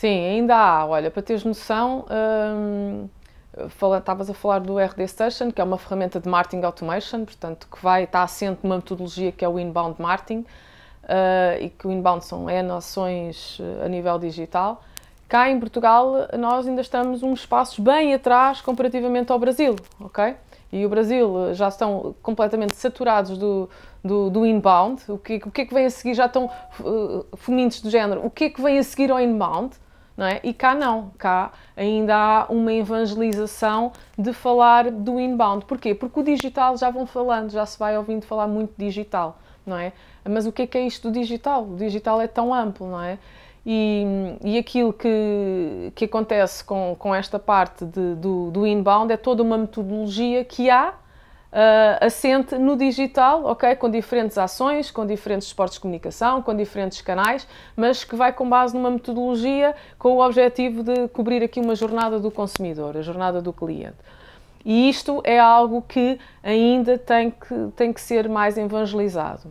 Sim, ainda há. Olha, para teres noção, hum, estavas a falar do RD Station, que é uma ferramenta de marketing automation, portanto, que vai, está assente numa metodologia que é o inbound marketing, uh, e que o inbound são é ações eh, a nível digital. Cá em Portugal, nós ainda estamos uns passos bem atrás comparativamente ao Brasil, ok? E o Brasil eh, já estão completamente saturados do, do, do, inbound. O que, o que é que vem a seguir? Já estão uh, do género. O que é que vem a seguir ao inbound? não é? E cá não, cá ainda há uma evangelização de falar do inbound. Porquê? Porque o digital já vão falando, já se vai ouvindo falar muito digital, não é? Mas o que é que é isto do digital? O digital é tão amplo, não é? E, e aquilo que, que acontece com, com esta parte de, do, do inbound é toda uma metodologia que há uh, assente no digital, ok? Com diferentes ações, com diferentes esportes de comunicação, com diferentes canais, mas que vai com base numa metodologia com o objetivo de cobrir aqui uma jornada do consumidor, a jornada do cliente. E isto é algo que ainda tem que, tem que ser mais evangelizado.